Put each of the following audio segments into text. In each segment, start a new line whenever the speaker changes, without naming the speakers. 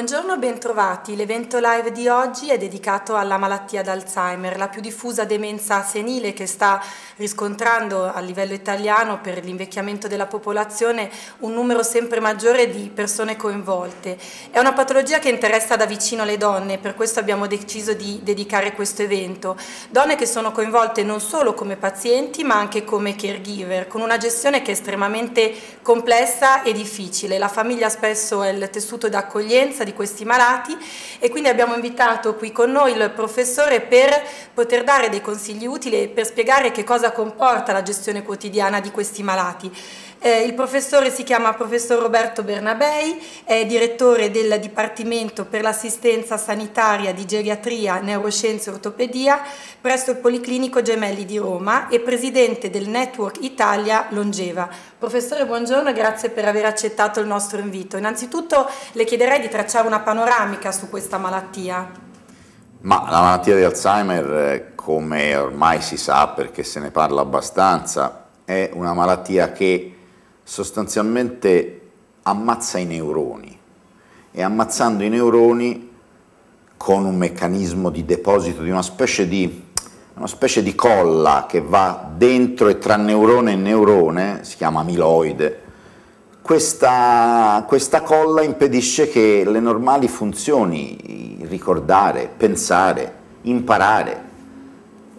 Buongiorno, bentrovati. L'evento live di oggi è dedicato alla malattia d'Alzheimer, la più diffusa demenza senile che sta riscontrando a livello italiano per l'invecchiamento della popolazione un numero sempre maggiore di persone coinvolte. È una patologia che interessa da vicino le donne, per questo abbiamo deciso di dedicare questo evento. Donne che sono coinvolte non solo come pazienti ma anche come caregiver, con una gestione che è estremamente complessa e difficile. La famiglia spesso è il tessuto d'accoglienza di questi malati e quindi abbiamo invitato qui con noi il professore per poter dare dei consigli utili e per spiegare che cosa comporta la gestione quotidiana di questi malati. Eh, il professore si chiama professor Roberto Bernabei, è direttore del Dipartimento per l'assistenza sanitaria di geriatria, neuroscienze e ortopedia presso il Policlinico Gemelli di Roma e presidente del Network Italia Longeva. Professore, buongiorno e grazie per aver accettato il nostro invito. Innanzitutto le chiederei di tracciare fare una panoramica su questa malattia?
Ma la malattia di Alzheimer, eh, come ormai si sa perché se ne parla abbastanza, è una malattia che sostanzialmente ammazza i neuroni e ammazzando i neuroni con un meccanismo di deposito di una specie di, una specie di colla che va dentro e tra neurone e neurone, si chiama amiloide, questa, questa colla impedisce che le normali funzioni, ricordare, pensare, imparare,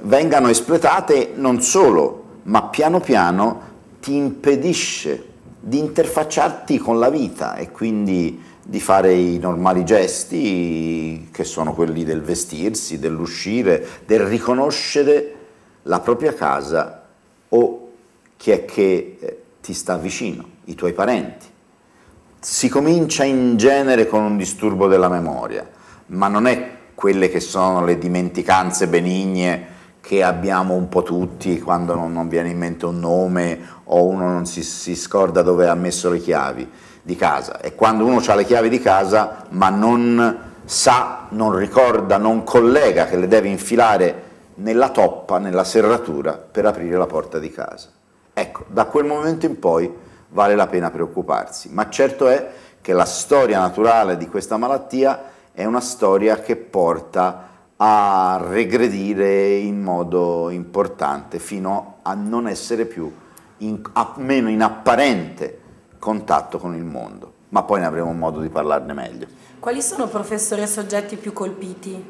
vengano espletate non solo, ma piano piano ti impedisce di interfacciarti con la vita e quindi di fare i normali gesti che sono quelli del vestirsi, dell'uscire, del riconoscere la propria casa o chi è che eh, ti sta vicino, i tuoi parenti. Si comincia in genere con un disturbo della memoria, ma non è quelle che sono le dimenticanze benigne che abbiamo un po' tutti quando non, non viene in mente un nome o uno non si, si scorda dove ha messo le chiavi di casa. È quando uno ha le chiavi di casa ma non sa, non ricorda, non collega che le deve infilare nella toppa, nella serratura per aprire la porta di casa. Ecco, da quel momento in poi vale la pena preoccuparsi, ma certo è che la storia naturale di questa malattia è una storia che porta a regredire in modo importante fino a non essere più in, a, meno in apparente contatto con il mondo, ma poi ne avremo modo di parlarne meglio.
Quali sono, professore, i soggetti più colpiti?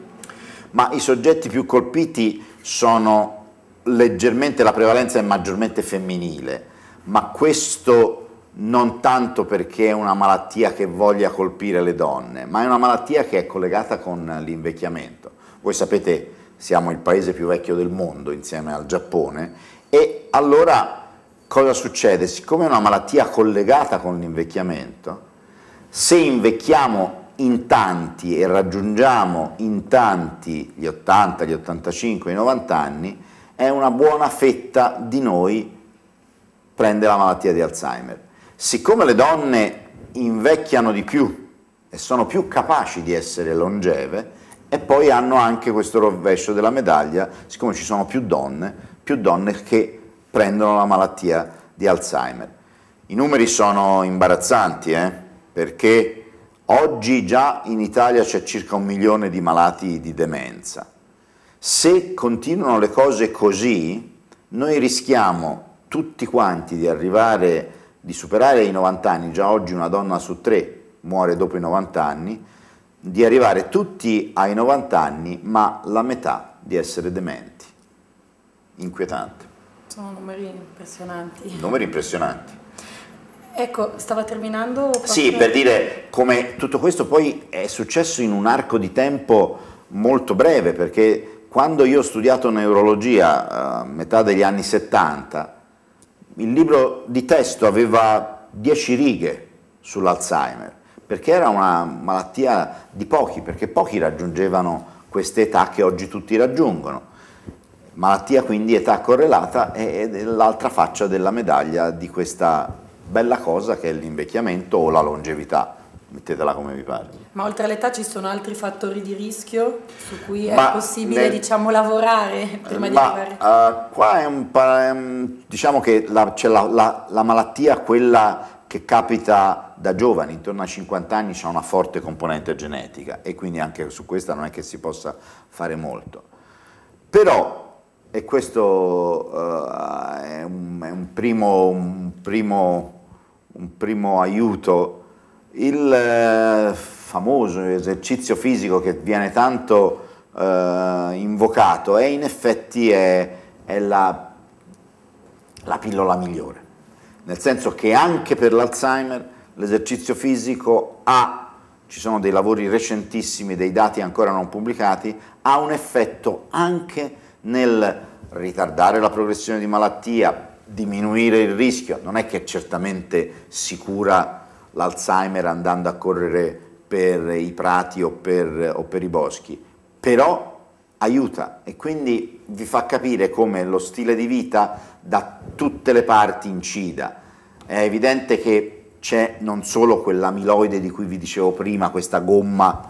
Ma i soggetti più colpiti sono leggermente la prevalenza è maggiormente femminile, ma questo non tanto perché è una malattia che voglia colpire le donne, ma è una malattia che è collegata con l'invecchiamento. Voi sapete, siamo il paese più vecchio del mondo insieme al Giappone e allora cosa succede? Siccome è una malattia collegata con l'invecchiamento, se invecchiamo in tanti e raggiungiamo in tanti gli 80, gli 85, i 90 anni, è una buona fetta di noi prende la malattia di Alzheimer. Siccome le donne invecchiano di più e sono più capaci di essere longeve, e poi hanno anche questo rovescio della medaglia, siccome ci sono più donne, più donne che prendono la malattia di Alzheimer. I numeri sono imbarazzanti, eh? perché oggi già in Italia c'è circa un milione di malati di demenza se continuano le cose così, noi rischiamo tutti quanti di arrivare, di superare i 90 anni, già oggi una donna su tre muore dopo i 90 anni, di arrivare tutti ai 90 anni, ma la metà di essere dementi. Inquietante.
Sono numeri impressionanti. Numeri
impressionanti.
Ecco, stava terminando. Sì, per dire
come tutto questo poi è successo in un arco di tempo molto breve, perché quando io ho studiato neurologia a eh, metà degli anni 70, il libro di testo aveva 10 righe sull'Alzheimer, perché era una malattia di pochi, perché pochi raggiungevano queste età che oggi tutti raggiungono. Malattia quindi età correlata è l'altra faccia della medaglia di questa bella cosa che è l'invecchiamento o la longevità mettetela come vi pare.
Ma oltre all'età ci sono altri fattori di rischio su cui è possibile nel... diciamo, lavorare prima ma, di arrivare?
Uh, qua è un, diciamo che la, c'è la, la, la malattia, quella che capita da giovani, intorno ai 50 anni, c'è una forte componente genetica e quindi anche su questa non è che si possa fare molto. Però e questo uh, è, un, è un, primo, un, primo, un, primo, aiuto il eh, famoso esercizio fisico che viene tanto eh, invocato è in effetti è, è la, la pillola migliore, nel senso che anche per l'Alzheimer l'esercizio fisico ha ci sono dei lavori recentissimi, dei dati ancora non pubblicati, ha un effetto anche nel ritardare la progressione di malattia, diminuire il rischio, non è che è certamente si cura l'Alzheimer andando a correre per i prati o per, o per i boschi, però aiuta e quindi vi fa capire come lo stile di vita da tutte le parti incida. È evidente che c'è non solo quell'amiloide di cui vi dicevo prima, questa gomma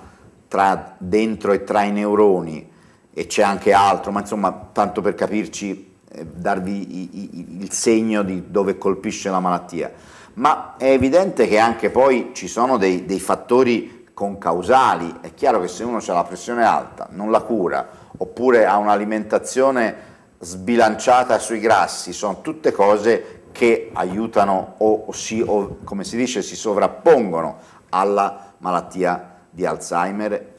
tra dentro e tra i neuroni, e c'è anche altro, ma insomma, tanto per capirci, eh, darvi i, i, il segno di dove colpisce la malattia ma è evidente che anche poi ci sono dei, dei fattori concausali, è chiaro che se uno ha la pressione alta, non la cura, oppure ha un'alimentazione sbilanciata sui grassi, sono tutte cose che aiutano o, o, si, o, come si dice si sovrappongono alla malattia di Alzheimer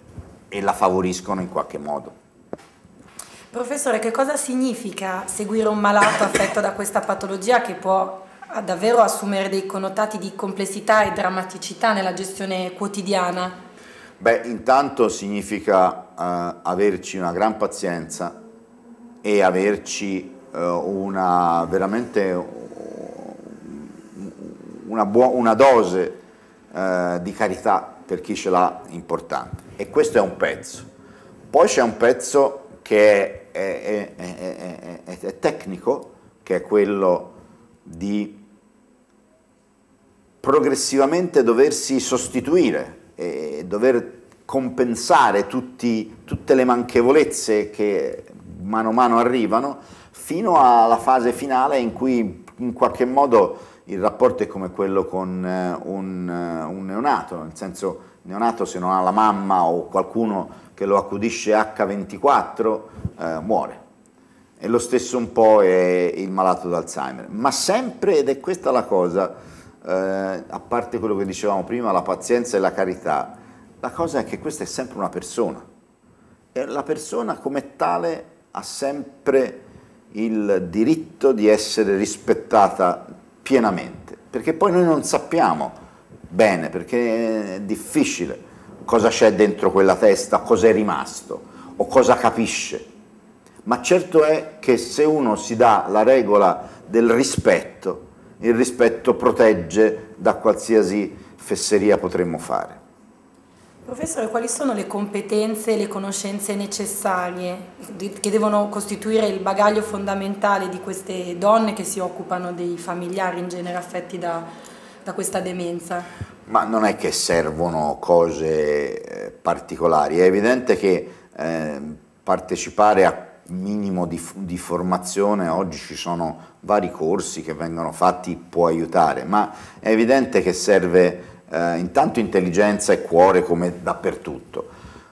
e la favoriscono in qualche modo.
Professore, che cosa significa seguire un malato affetto da questa patologia che può a davvero assumere dei connotati di complessità e drammaticità nella gestione quotidiana?
Beh, intanto significa eh, averci una gran pazienza e averci eh, una veramente una, una dose eh, di carità per chi ce l'ha importante. E questo è un pezzo. Poi c'è un pezzo che è, è, è, è tecnico, che è quello di progressivamente doversi sostituire e dover compensare tutti, tutte le manchevolezze che mano a mano arrivano fino alla fase finale in cui in qualche modo il rapporto è come quello con eh, un, eh, un neonato, nel senso il neonato se non ha la mamma o qualcuno che lo accudisce H24 eh, muore. E lo stesso un po' è il malato d'Alzheimer, ma sempre, ed è questa la cosa, eh, a parte quello che dicevamo prima, la pazienza e la carità, la cosa è che questa è sempre una persona. E la persona come tale ha sempre il diritto di essere rispettata pienamente, perché poi noi non sappiamo bene, perché è difficile cosa c'è dentro quella testa, cosa è rimasto o cosa capisce. Ma certo è che se uno si dà la regola del rispetto, il rispetto protegge da qualsiasi fesseria potremmo fare.
Professore, quali sono le competenze e le conoscenze necessarie che devono costituire il bagaglio fondamentale di queste donne che si occupano dei familiari in genere affetti da, da questa demenza?
Ma non è che servono cose eh, particolari, è evidente che eh, partecipare a minimo di, di, formazione, oggi ci sono vari corsi che vengono fatti, può aiutare, ma è evidente che serve eh, intanto intelligenza e cuore come dappertutto,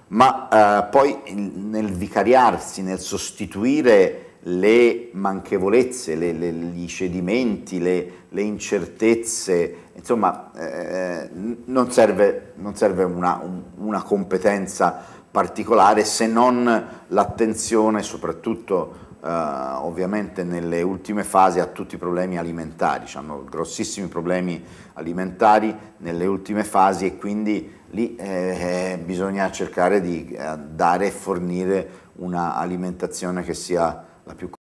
ma eh, poi nel vicariarsi, nel sostituire le manchevolezze, le, le, gli cedimenti, le, le incertezze, insomma eh, non serve, non serve una, una competenza particolare se non l'attenzione soprattutto eh, ovviamente nelle ultime fasi a tutti i problemi alimentari, cioè hanno grossissimi problemi alimentari nelle ultime fasi e quindi lì eh, eh bisogna cercare di eh, dare e fornire un'alimentazione che sia la più